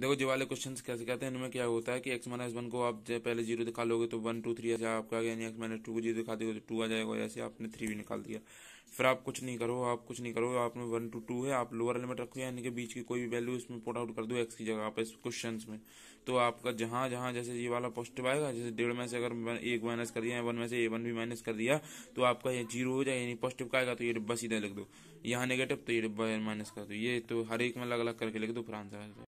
देखो जी वाले क्वेश्चन कैसे कहते हैं इनमें क्या होता है कि एक्स माइनस वन को आप पहले जीरो दिखा लोगे तो वन टू थ्री ऐसे आपका यानी एक्स माइनस टू को जीरो दिखा दोगे तो टू आ जाएगा ऐसे आपने थ्री भी निकाल दिया फिर आप कुछ नहीं करो आप कुछ नहीं करो आपने वन टू टू है आप लोअर लिमिट रखो यानी कि बीच की कोई भी वैल्यू इसमें पुट आउट कर दो एक्स की जगह आप इस क्वेश्चन में तो आपका जहां जहां जैसे ये वाला पॉजिटिव आएगा जैसे डेढ़ में से अगर एक माइनस कर दिया वन में से ए वन भी माइनस कर दिया तो आपका ये जीरो हो जाए यानी पॉजिटिव का आएगा तो ये डिब्बा सीधा लिख दो यहाँ नेगेटिव तो ये डिब्बा माइनस कर दो ये तो हर एक में अलग अलग करके लिख दो फिर आंसर